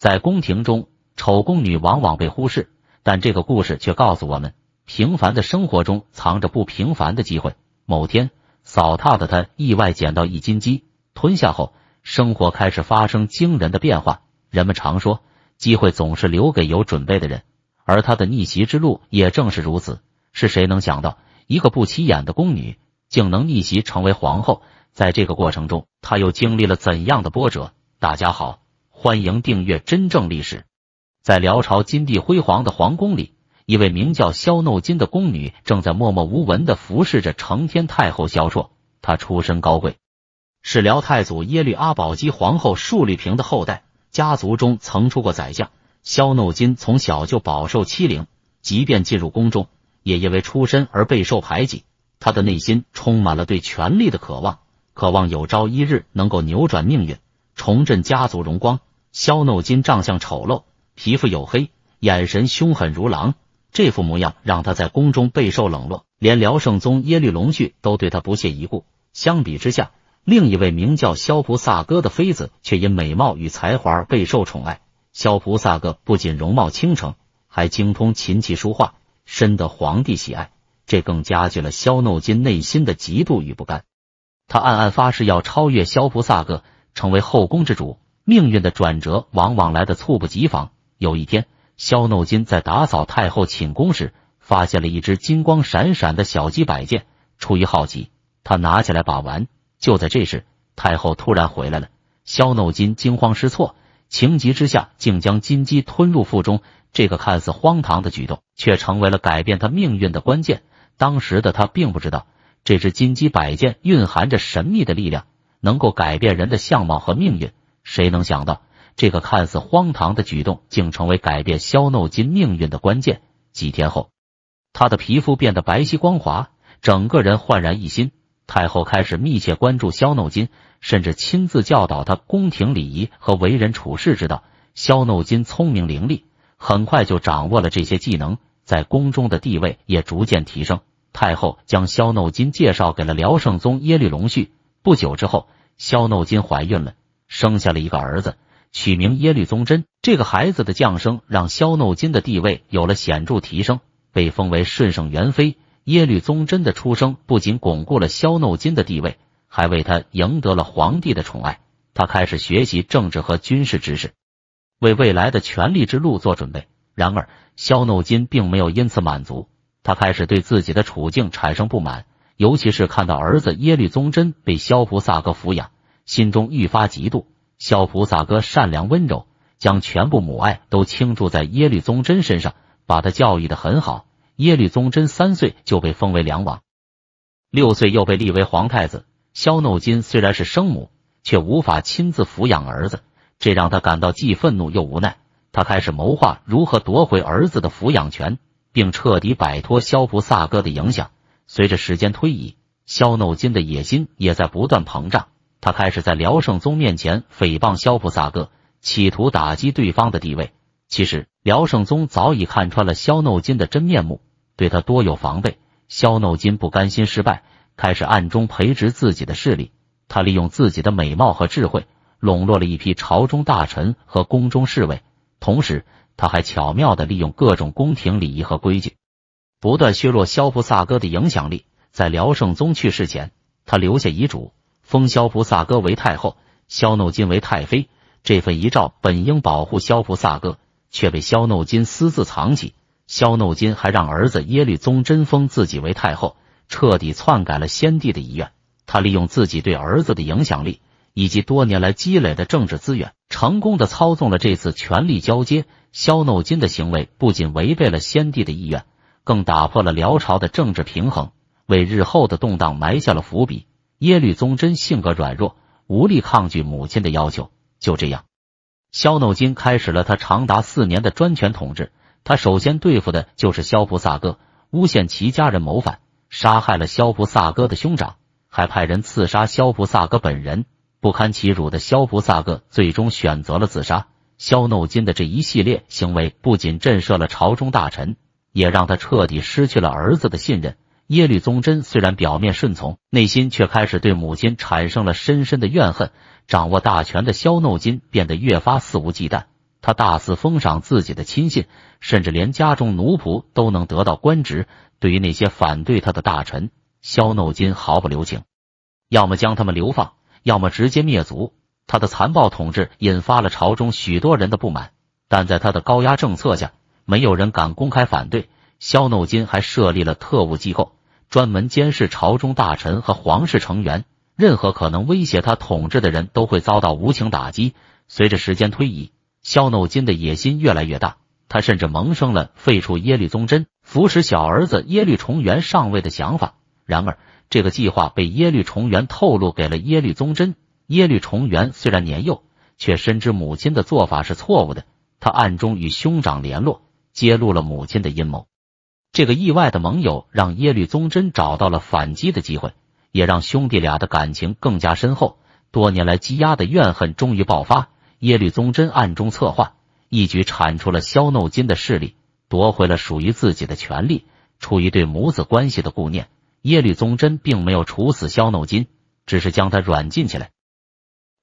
在宫廷中，丑宫女往往被忽视，但这个故事却告诉我们，平凡的生活中藏着不平凡的机会。某天，扫榻的她意外捡到一金鸡，吞下后，生活开始发生惊人的变化。人们常说，机会总是留给有准备的人，而她的逆袭之路也正是如此。是谁能想到，一个不起眼的宫女竟能逆袭成为皇后？在这个过程中，她又经历了怎样的波折？大家好。欢迎订阅《真正历史》。在辽朝金碧辉煌的皇宫里，一位名叫萧诺金的宫女正在默默无闻的服侍着承天太后萧绰。她出身高贵，是辽太祖耶律阿保机皇后束律平的后代，家族中曾出过宰相。萧诺金从小就饱受欺凌，即便进入宫中，也因为出身而备受排挤。他的内心充满了对权力的渴望，渴望有朝一日能够扭转命运，重振家族荣光。萧诺金长相丑陋，皮肤黝黑，眼神凶狠如狼。这副模样让他在宫中备受冷落，连辽圣宗耶律隆绪都对他不屑一顾。相比之下，另一位名叫萧菩萨哥的妃子却因美貌与才华备受宠爱。萧菩萨哥不仅容貌倾城，还精通琴棋书画，深得皇帝喜爱。这更加剧了萧诺金内心的嫉妒与不甘。他暗暗发誓要超越萧菩萨哥，成为后宫之主。命运的转折往往来得猝不及防。有一天，肖怒金在打扫太后寝宫时，发现了一只金光闪闪的小鸡摆件。出于好奇，他拿起来把玩。就在这时，太后突然回来了。肖怒金惊慌失措，情急之下竟将金鸡吞入腹中。这个看似荒唐的举动，却成为了改变他命运的关键。当时的他并不知道，这只金鸡摆件蕴含着神秘的力量，能够改变人的相貌和命运。谁能想到，这个看似荒唐的举动，竟成为改变萧诺金命运的关键。几天后，他的皮肤变得白皙光滑，整个人焕然一新。太后开始密切关注萧诺金，甚至亲自教导他宫廷礼仪和为人处事之道。萧诺金聪明伶俐，很快就掌握了这些技能，在宫中的地位也逐渐提升。太后将萧诺金介绍给了辽圣宗耶律隆绪。不久之后，萧诺金怀孕了。生下了一个儿子，取名耶律宗真。这个孩子的降生让萧诺金的地位有了显著提升，被封为顺圣元妃。耶律宗真的出生不仅巩固了萧诺金的地位，还为他赢得了皇帝的宠爱。他开始学习政治和军事知识，为未来的权力之路做准备。然而，萧诺金并没有因此满足，他开始对自己的处境产生不满，尤其是看到儿子耶律宗真被萧菩萨哥抚养。心中愈发嫉妒。萧菩萨哥善良温柔，将全部母爱都倾注在耶律宗真身上，把他教育的很好。耶律宗真三岁就被封为梁王，六岁又被立为皇太子。萧怒金虽然是生母，却无法亲自抚养儿子，这让他感到既愤怒又无奈。他开始谋划如何夺回儿子的抚养权，并彻底摆脱萧菩萨哥的影响。随着时间推移，萧诺金的野心也在不断膨胀。他开始在辽圣宗面前诽谤萧菩萨哥，企图打击对方的地位。其实，辽圣宗早已看穿了萧耨金的真面目，对他多有防备。萧耨金不甘心失败，开始暗中培植自己的势力。他利用自己的美貌和智慧，笼络了一批朝中大臣和宫中侍卫，同时他还巧妙的利用各种宫廷礼仪和规矩，不断削弱萧菩萨哥的影响力。在辽圣宗去世前，他留下遗嘱。封萧菩萨哥为太后，萧怒金为太妃。这份遗诏本应保护萧菩萨哥，却被萧怒金私自藏起。萧怒金还让儿子耶律宗真封自己为太后，彻底篡改了先帝的遗愿。他利用自己对儿子的影响力，以及多年来积累的政治资源，成功的操纵了这次权力交接。萧怒金的行为不仅违背了先帝的意愿，更打破了辽朝的政治平衡，为日后的动荡埋下了伏笔。耶律宗真性格软弱，无力抗拒母亲的要求。就这样，萧诺金开始了他长达四年的专权统治。他首先对付的就是萧菩萨哥，诬陷其家人谋反，杀害了萧菩萨哥的兄长，还派人刺杀萧菩萨哥本人。不堪其辱的萧菩萨哥最终选择了自杀。萧诺金的这一系列行为不仅震慑了朝中大臣，也让他彻底失去了儿子的信任。耶律宗真虽然表面顺从，内心却开始对母亲产生了深深的怨恨。掌握大权的萧耨金变得越发肆无忌惮，他大肆封赏自己的亲信，甚至连家中奴仆都能得到官职。对于那些反对他的大臣，萧耨金毫不留情，要么将他们流放，要么直接灭族。他的残暴统治引发了朝中许多人的不满，但在他的高压政策下，没有人敢公开反对。萧耨金还设立了特务机构。专门监视朝中大臣和皇室成员，任何可能威胁他统治的人都会遭到无情打击。随着时间推移，肖诺金的野心越来越大，他甚至萌生了废除耶律宗真，扶持小儿子耶律重元上位的想法。然而，这个计划被耶律重元透露给了耶律宗真。耶律重元虽然年幼，却深知母亲的做法是错误的，他暗中与兄长联络，揭露了母亲的阴谋。这个意外的盟友让耶律宗真找到了反击的机会，也让兄弟俩的感情更加深厚。多年来积压的怨恨终于爆发，耶律宗真暗中策划，一举铲除了萧耨金的势力，夺回了属于自己的权利。出于对母子关系的顾念，耶律宗真并没有处死萧耨金，只是将他软禁起来。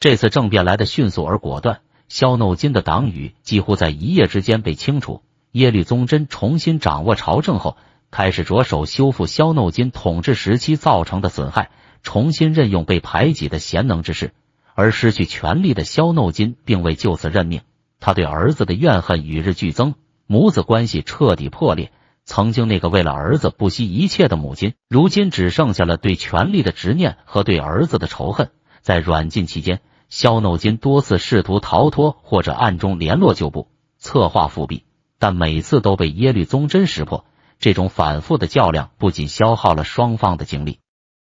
这次政变来的迅速而果断，萧耨金的党羽几乎在一夜之间被清除。耶律宗真重新掌握朝政后，开始着手修复萧诺金统治时期造成的损害，重新任用被排挤的贤能之士。而失去权力的萧诺金并未就此认命，他对儿子的怨恨与日俱增，母子关系彻底破裂。曾经那个为了儿子不惜一切的母亲，如今只剩下了对权力的执念和对儿子的仇恨。在软禁期间，萧诺金多次试图逃脱，或者暗中联络旧部，策划复辟。但每次都被耶律宗真识破，这种反复的较量不仅消耗了双方的精力，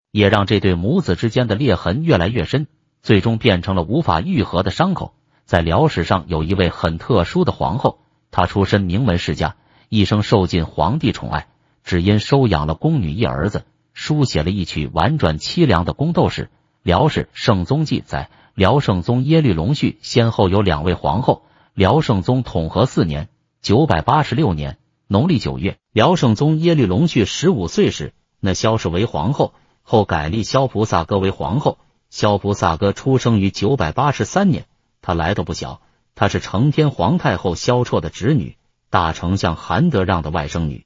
也让这对母子之间的裂痕越来越深，最终变成了无法愈合的伤口。在辽史上，有一位很特殊的皇后，她出身名门世家，一生受尽皇帝宠爱，只因收养了宫女一儿子，书写了一曲婉转凄凉的宫斗史。辽史圣宗记载，辽圣宗耶律隆绪先后有两位皇后。辽圣宗统和四年。九百八十六年农历九月，辽圣宗耶律隆绪十五岁时，那萧氏为皇后，后改立萧菩萨哥为皇后。萧菩萨哥出生于九百八十三年，他来头不小，他是承天皇太后萧绰的侄女，大丞相韩德让的外甥女。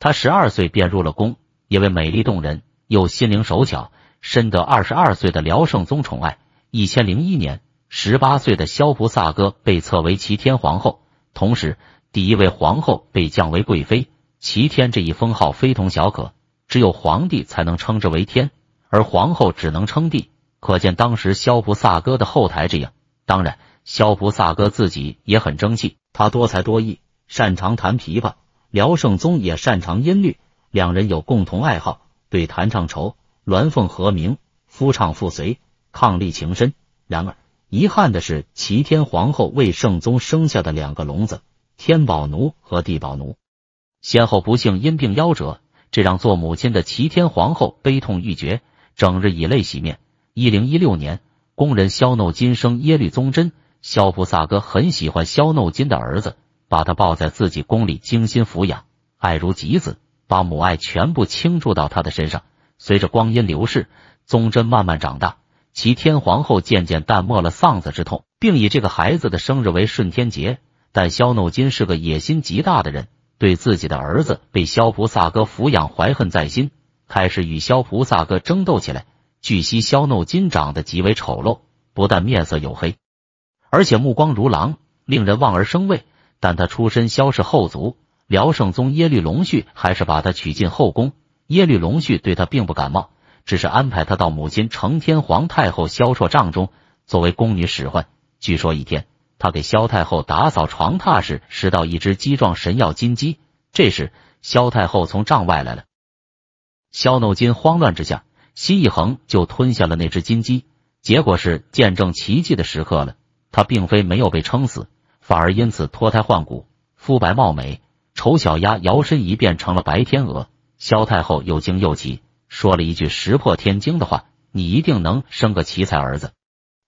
他十二岁便入了宫，因为美丽动人又心灵手巧，深得二十二岁的辽圣宗宠爱。一千零一年，十八岁的萧菩萨哥被册为齐天皇后，同时。第一位皇后被降为贵妃，齐天这一封号非同小可，只有皇帝才能称之为天，而皇后只能称帝。可见当时萧菩萨哥的后台这样。当然，萧菩萨哥自己也很争气，他多才多艺，擅长弹琵琶。辽圣宗也擅长音律，两人有共同爱好，对弹唱愁鸾凤和鸣，夫唱妇随，伉俪情深。然而，遗憾的是，齐天皇后为圣宗生下的两个龙子。天宝奴和地宝奴先后不幸因病夭折，这让做母亲的齐天皇后悲痛欲绝，整日以泪洗面。一零一六年，宫人萧怒金生耶律宗真。萧菩萨哥很喜欢萧怒金的儿子，把他抱在自己宫里精心抚养，爱如己子，把母爱全部倾注到他的身上。随着光阴流逝，宗真慢慢长大，齐天皇后渐渐淡漠了丧子之痛，并以这个孩子的生日为顺天节。但萧怒金是个野心极大的人，对自己的儿子被萧菩萨哥抚养怀恨在心，开始与萧菩萨哥争斗起来。据悉，萧怒金长得极为丑陋，不但面色黝黑，而且目光如狼，令人望而生畏。但他出身萧氏后族，辽圣宗耶律隆绪还是把他娶进后宫。耶律隆绪对他并不感冒，只是安排他到母亲承天皇太后萧绰帐中作为宫女使唤。据说一天。他给萧太后打扫床榻时，拾到一只鸡状神药金鸡。这时，萧太后从帐外来了。萧怒金慌乱之下，心一横，就吞下了那只金鸡。结果是见证奇迹的时刻了。他并非没有被撑死，反而因此脱胎换骨，肤白貌美，丑小鸭摇身一变成了白天鹅。萧太后又惊又喜，说了一句石破天惊的话：“你一定能生个奇才儿子。”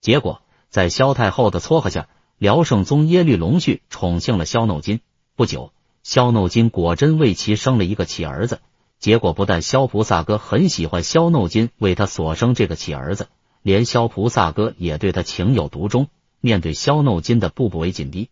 结果，在萧太后的撮合下，辽圣宗耶律隆绪宠幸了萧耨金，不久，萧耨金果真为其生了一个乞儿子。结果不但萧菩萨哥很喜欢萧耨金为他所生这个乞儿子，连萧菩萨哥也对他情有独钟。面对萧耨金的步步为紧逼，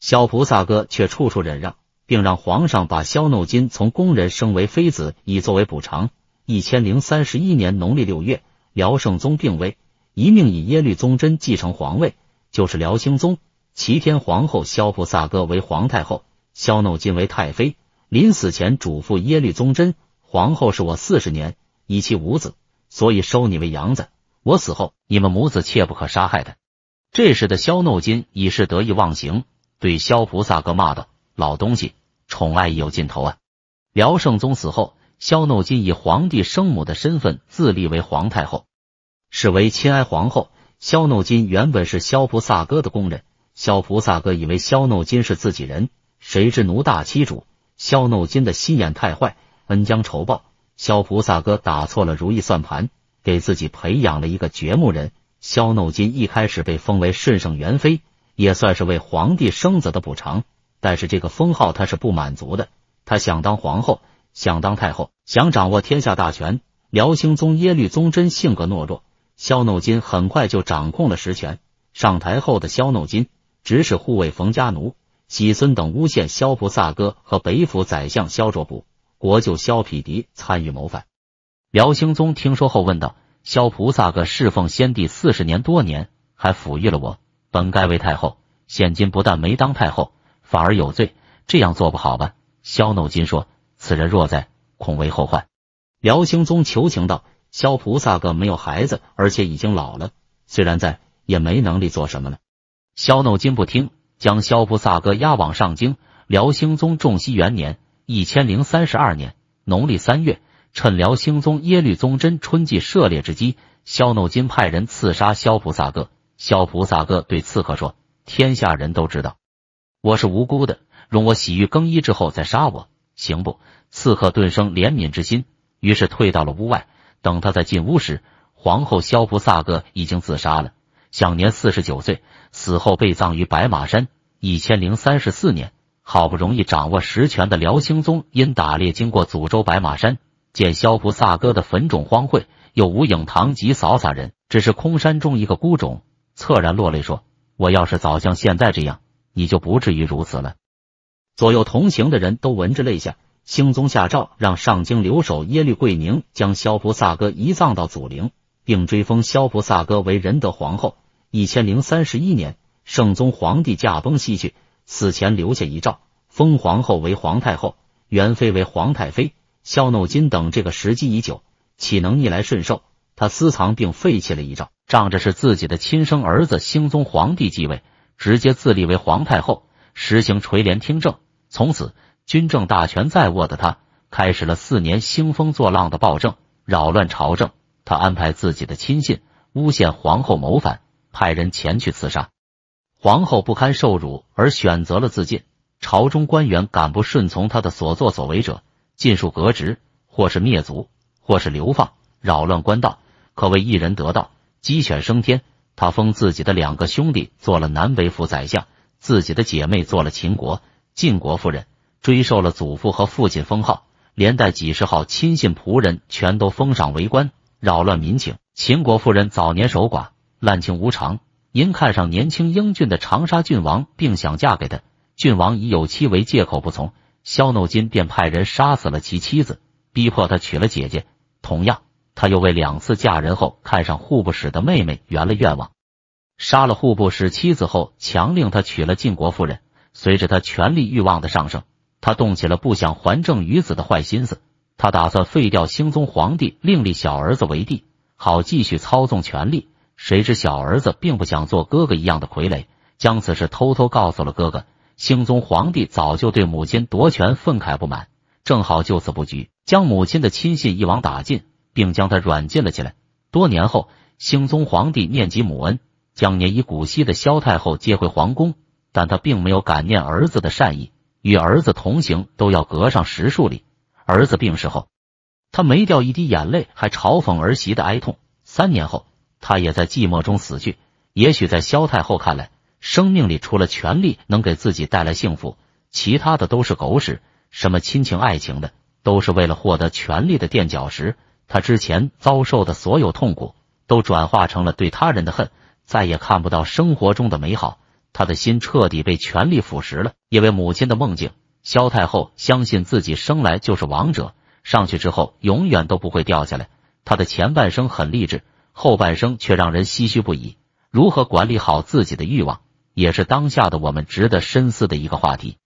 萧菩萨哥却处处忍让，并让皇上把萧耨金从宫人升为妃子，以作为补偿。一千零三十一年农历六月，辽圣宗病危，一命以耶律宗真继承皇位。就是辽兴宗，齐天皇后萧菩萨哥为皇太后，萧怒金为太妃。临死前嘱咐耶律宗真：“皇后是我四十年，以其无子，所以收你为养子。我死后，你们母子切不可杀害他。”这时的萧怒金已是得意忘形，对萧菩萨哥骂道：“老东西，宠爱已有尽头啊！”辽圣宗死后，萧怒金以皇帝生母的身份自立为皇太后，是为亲爱皇后。萧怒金原本是萧菩萨哥的工人，萧菩萨哥以为萧怒金是自己人，谁知奴大欺主。萧怒金的心眼太坏，恩将仇报。萧菩萨哥打错了如意算盘，给自己培养了一个掘墓人。萧怒金一开始被封为顺圣元妃，也算是为皇帝生子的补偿。但是这个封号他是不满足的，他想当皇后，想当太后，想掌握天下大权。辽兴宗耶律宗真性格懦弱。萧诺金很快就掌控了实权，上台后的萧诺金指使护卫冯家奴、喜孙等诬陷萧菩萨哥和北府宰相萧卓普、国舅萧匹敌参与谋反。辽兴宗听说后问道：“萧菩萨哥侍奉先帝四十年多年，还抚育了我，本该为太后，现今不但没当太后，反而有罪，这样做不好吧？”萧诺金说：“此人若在，恐为后患。”辽兴宗求情道。萧菩萨哥没有孩子，而且已经老了，虽然在也没能力做什么了。萧怒金不听，将萧菩萨哥押往上京。辽兴宗重熙元年（一千零三十二年）农历三月，趁辽兴宗耶律宗真春季射猎之机，萧怒金派人刺杀萧菩萨哥。萧菩萨哥对刺客说：“天下人都知道我是无辜的，容我洗浴更衣之后再杀我，行不？”刺客顿生怜悯之心，于是退到了屋外。等他再进屋时，皇后萧菩萨哥已经自杀了，享年四十九岁，死后被葬于白马山。一千零三十四年，好不容易掌握实权的辽兴宗因打猎经过祖州白马山，见萧菩萨哥的坟冢荒秽，又无影堂及扫洒人，只是空山中一个孤冢，恻然落泪说：“我要是早像现在这样，你就不至于如此了。”左右同行的人都闻之泪下。兴宗下诏，让上京留守耶律贵宁将萧菩萨哥移葬到祖陵，并追封萧菩萨哥为仁德皇后。一千零三十一年，圣宗皇帝驾崩西去，死前留下遗诏，封皇后为皇太后，元妃为皇太妃。萧怒金等这个时机已久，岂能逆来顺受？他私藏并废弃了遗诏，仗着是自己的亲生儿子兴宗皇帝继位，直接自立为皇太后，实行垂帘听政，从此。军政大权在握的他，开始了四年兴风作浪的暴政，扰乱朝政。他安排自己的亲信诬陷皇后谋反，派人前去刺杀皇后，不堪受辱而选择了自尽。朝中官员敢不顺从他的所作所为者，尽数革职，或是灭族，或是流放。扰乱官道，可谓一人得道，鸡犬升天。他封自己的两个兄弟做了南北府宰相，自己的姐妹做了秦国、晋国夫人。追授了祖父和父亲封号，连带几十号亲信仆人全都封赏为官，扰乱民情。秦国夫人早年守寡，滥情无常，因看上年轻英俊的长沙郡王，并想嫁给他。郡王以有妻为借口不从，萧怒金便派人杀死了其妻子，逼迫他娶了姐姐。同样，他又为两次嫁人后看上户部使的妹妹圆了愿望，杀了户部使妻子后，强令他娶了晋国夫人。随着他权力欲望的上升。他动起了不想还政于子的坏心思，他打算废掉兴宗皇帝，另立小儿子为帝，好继续操纵权力。谁知小儿子并不想做哥哥一样的傀儡，将此事偷偷告诉了哥哥。兴宗皇帝早就对母亲夺权愤慨不满，正好就此布局，将母亲的亲信一网打尽，并将他软禁了起来。多年后，兴宗皇帝念及母恩，将年已古稀的萧太后接回皇宫，但他并没有感念儿子的善意。与儿子同行都要隔上十数里。儿子病逝后，他没掉一滴眼泪，还嘲讽儿媳的哀痛。三年后，他也在寂寞中死去。也许在萧太后看来，生命里除了权力能给自己带来幸福，其他的都是狗屎。什么亲情、爱情的，都是为了获得权力的垫脚石。他之前遭受的所有痛苦，都转化成了对他人的恨，再也看不到生活中的美好。他的心彻底被权力腐蚀了，因为母亲的梦境，萧太后相信自己生来就是王者，上去之后永远都不会掉下来。他的前半生很励志，后半生却让人唏嘘不已。如何管理好自己的欲望，也是当下的我们值得深思的一个话题。